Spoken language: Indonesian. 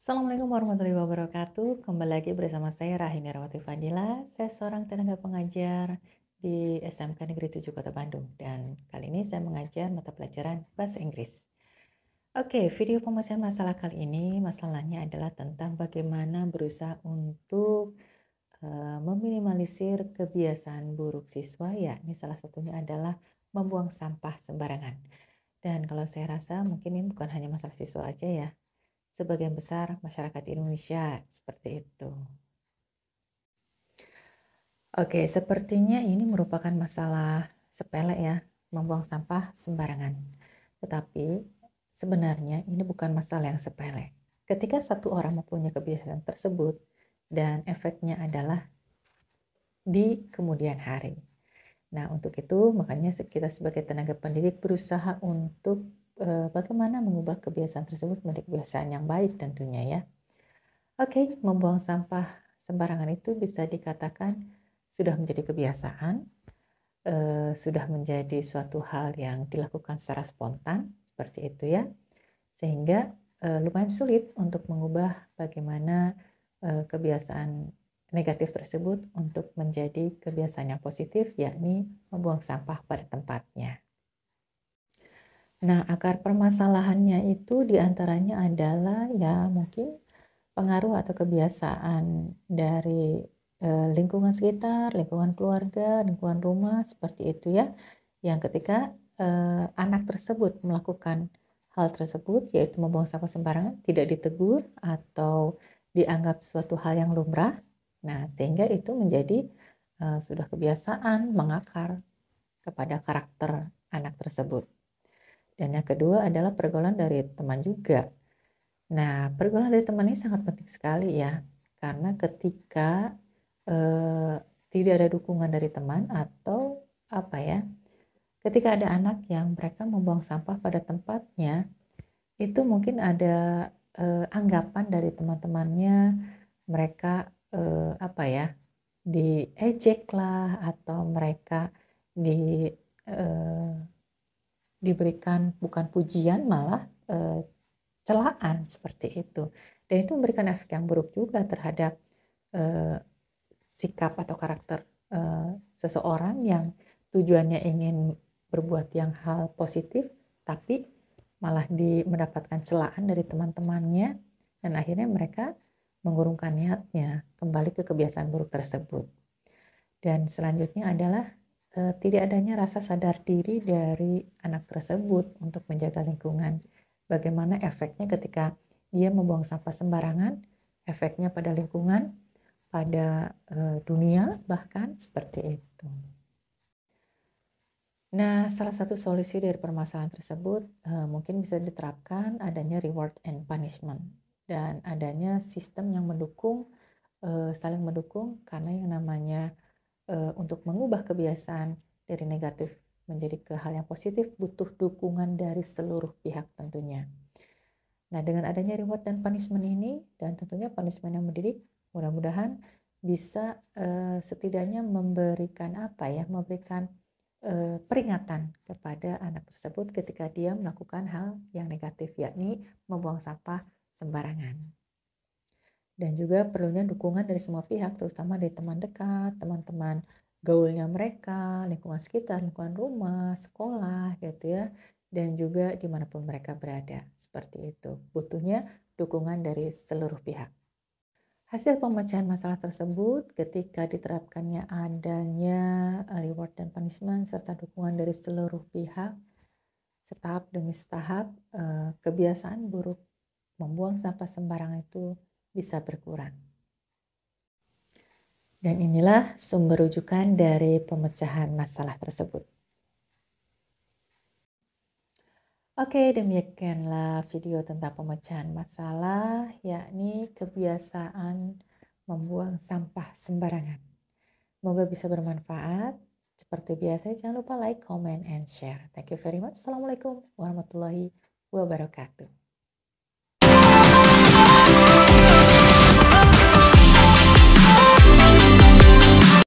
Assalamualaikum warahmatullahi wabarakatuh. Kembali lagi bersama saya Rahim Rawati Fadila. Saya seorang tenaga pengajar di SMK Negeri 7 Kota Bandung dan kali ini saya mengajar mata pelajaran Bahasa Inggris. Oke, video pemecahan masalah kali ini masalahnya adalah tentang bagaimana berusaha untuk uh, meminimalisir kebiasaan buruk siswa Ya, ini salah satunya adalah membuang sampah sembarangan. Dan kalau saya rasa mungkin ini bukan hanya masalah siswa aja ya, sebagian besar masyarakat Indonesia seperti itu. Oke, sepertinya ini merupakan masalah sepele ya, membuang sampah sembarangan. Tetapi sebenarnya ini bukan masalah yang sepele. Ketika satu orang mempunyai kebiasaan tersebut dan efeknya adalah di kemudian hari. Nah, untuk itu makanya kita sebagai tenaga pendidik berusaha untuk bagaimana mengubah kebiasaan tersebut menjadi kebiasaan yang baik tentunya ya. Oke, okay, membuang sampah sembarangan itu bisa dikatakan sudah menjadi kebiasaan, eh, sudah menjadi suatu hal yang dilakukan secara spontan seperti itu ya, sehingga eh, lumayan sulit untuk mengubah bagaimana eh, kebiasaan negatif tersebut untuk menjadi kebiasaan yang positif, yakni membuang sampah pada tempatnya. Nah, akar permasalahannya itu diantaranya adalah ya mungkin pengaruh atau kebiasaan dari eh, lingkungan sekitar, lingkungan keluarga, lingkungan rumah seperti itu ya. Yang ketika eh, anak tersebut melakukan hal tersebut yaitu membuang sampah sembarangan tidak ditegur atau dianggap suatu hal yang lumrah. Nah, sehingga itu menjadi eh, sudah kebiasaan mengakar kepada karakter anak tersebut. Dan yang kedua adalah pergaulan dari teman juga. Nah, pergaulan dari teman ini sangat penting sekali ya, karena ketika eh, tidak ada dukungan dari teman atau apa ya, ketika ada anak yang mereka membuang sampah pada tempatnya, itu mungkin ada eh, anggapan dari teman-temannya mereka eh, apa ya diejek lah atau mereka di eh, diberikan bukan pujian malah e, celaan seperti itu dan itu memberikan efek yang buruk juga terhadap e, sikap atau karakter e, seseorang yang tujuannya ingin berbuat yang hal positif tapi malah di, mendapatkan celaan dari teman-temannya dan akhirnya mereka mengurungkan niatnya kembali ke kebiasaan buruk tersebut dan selanjutnya adalah Eh, tidak adanya rasa sadar diri dari anak tersebut untuk menjaga lingkungan. Bagaimana efeknya ketika dia membuang sampah sembarangan, efeknya pada lingkungan, pada eh, dunia bahkan seperti itu. Nah, salah satu solusi dari permasalahan tersebut eh, mungkin bisa diterapkan adanya reward and punishment dan adanya sistem yang mendukung eh, saling mendukung karena yang namanya e, untuk mengubah kebiasaan dari negatif menjadi ke hal yang positif butuh dukungan dari seluruh pihak tentunya. Nah, dengan adanya reward dan punishment ini dan tentunya punishment yang mendidik, mudah-mudahan bisa e, setidaknya memberikan apa ya, memberikan e, peringatan kepada anak tersebut ketika dia melakukan hal yang negatif yakni membuang sampah sembarangan dan juga perlunya dukungan dari semua pihak, terutama dari teman dekat, teman-teman gaulnya mereka, lingkungan sekitar, lingkungan rumah, sekolah, gitu ya, dan juga dimanapun mereka berada. Seperti itu, butuhnya dukungan dari seluruh pihak. Hasil pemecahan masalah tersebut ketika diterapkannya adanya eh, reward dan punishment serta dukungan dari seluruh pihak, setahap demi setahap, eh, kebiasaan buruk membuang sampah sembarangan itu bisa berkurang. Dan inilah sumber rujukan dari pemecahan masalah tersebut. Oke, demikianlah video tentang pemecahan masalah, yakni kebiasaan membuang sampah sembarangan. Semoga bisa bermanfaat. Seperti biasa, jangan lupa like, comment, and share. Thank you very much. Assalamualaikum warahmatullahi wabarakatuh.